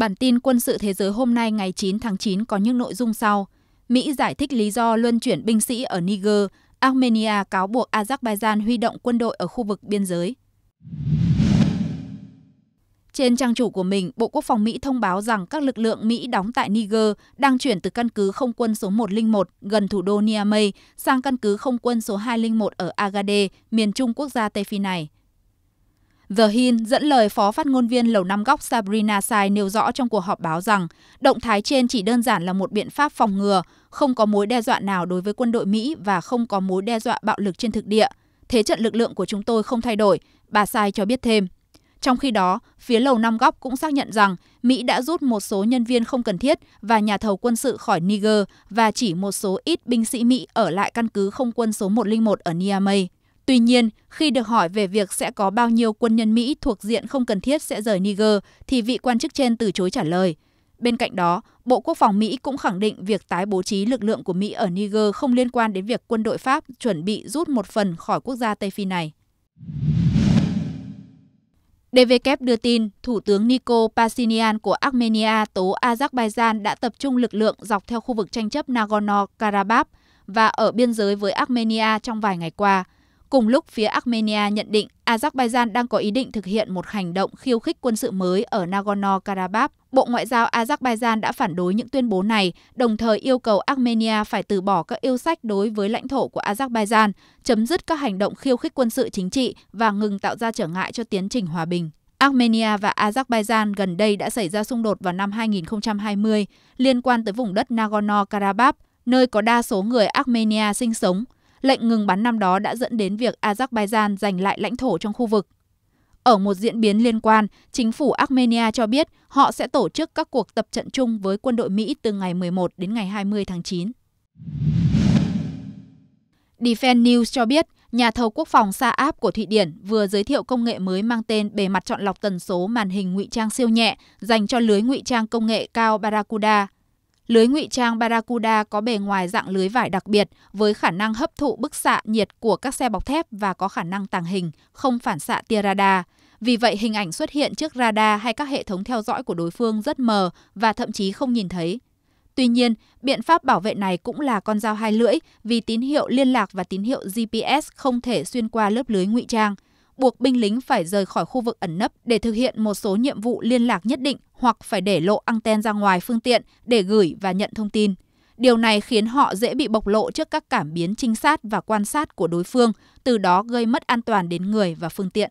Bản tin quân sự thế giới hôm nay ngày 9 tháng 9 có những nội dung sau. Mỹ giải thích lý do luân chuyển binh sĩ ở Niger, Armenia cáo buộc Azerbaijan huy động quân đội ở khu vực biên giới. Trên trang chủ của mình, Bộ Quốc phòng Mỹ thông báo rằng các lực lượng Mỹ đóng tại Niger đang chuyển từ căn cứ không quân số 101 gần thủ đô Niamey sang căn cứ không quân số 201 ở Agade, miền trung quốc gia Tây Phi này. The Hin dẫn lời phó phát ngôn viên Lầu Năm Góc Sabrina Sai nêu rõ trong cuộc họp báo rằng động thái trên chỉ đơn giản là một biện pháp phòng ngừa, không có mối đe dọa nào đối với quân đội Mỹ và không có mối đe dọa bạo lực trên thực địa. Thế trận lực lượng của chúng tôi không thay đổi, bà Sai cho biết thêm. Trong khi đó, phía Lầu Năm Góc cũng xác nhận rằng Mỹ đã rút một số nhân viên không cần thiết và nhà thầu quân sự khỏi Niger và chỉ một số ít binh sĩ Mỹ ở lại căn cứ không quân số 101 ở Niamey. Tuy nhiên, khi được hỏi về việc sẽ có bao nhiêu quân nhân Mỹ thuộc diện không cần thiết sẽ rời Niger, thì vị quan chức trên từ chối trả lời. Bên cạnh đó, Bộ Quốc phòng Mỹ cũng khẳng định việc tái bố trí lực lượng của Mỹ ở Niger không liên quan đến việc quân đội Pháp chuẩn bị rút một phần khỏi quốc gia Tây Phi này. DVK đưa tin, Thủ tướng Niko Pashinyan của Armenia tố Azerbaijan đã tập trung lực lượng dọc theo khu vực tranh chấp Nagorno-Karabakh và ở biên giới với Armenia trong vài ngày qua – Cùng lúc, phía Armenia nhận định Azerbaijan đang có ý định thực hiện một hành động khiêu khích quân sự mới ở Nagorno-Karabakh. Bộ Ngoại giao Azerbaijan đã phản đối những tuyên bố này, đồng thời yêu cầu Armenia phải từ bỏ các yêu sách đối với lãnh thổ của Azerbaijan, chấm dứt các hành động khiêu khích quân sự chính trị và ngừng tạo ra trở ngại cho tiến trình hòa bình. Armenia và Azerbaijan gần đây đã xảy ra xung đột vào năm 2020 liên quan tới vùng đất Nagorno-Karabakh, nơi có đa số người Armenia sinh sống – Lệnh ngừng bắn năm đó đã dẫn đến việc Azerbaijan giành lại lãnh thổ trong khu vực. Ở một diễn biến liên quan, chính phủ Armenia cho biết họ sẽ tổ chức các cuộc tập trận chung với quân đội Mỹ từ ngày 11 đến ngày 20 tháng 9. Defense News cho biết, nhà thầu quốc phòng Saab của Thụy Điển vừa giới thiệu công nghệ mới mang tên bề mặt chọn lọc tần số màn hình ngụy trang siêu nhẹ dành cho lưới ngụy trang công nghệ cao Barracuda – Lưới ngụy trang Barracuda có bề ngoài dạng lưới vải đặc biệt với khả năng hấp thụ bức xạ nhiệt của các xe bọc thép và có khả năng tàng hình, không phản xạ tia radar. Vì vậy, hình ảnh xuất hiện trước radar hay các hệ thống theo dõi của đối phương rất mờ và thậm chí không nhìn thấy. Tuy nhiên, biện pháp bảo vệ này cũng là con dao hai lưỡi vì tín hiệu liên lạc và tín hiệu GPS không thể xuyên qua lớp lưới ngụy trang – buộc binh lính phải rời khỏi khu vực ẩn nấp để thực hiện một số nhiệm vụ liên lạc nhất định hoặc phải để lộ anten ra ngoài phương tiện để gửi và nhận thông tin. Điều này khiến họ dễ bị bộc lộ trước các cảm biến trinh sát và quan sát của đối phương, từ đó gây mất an toàn đến người và phương tiện.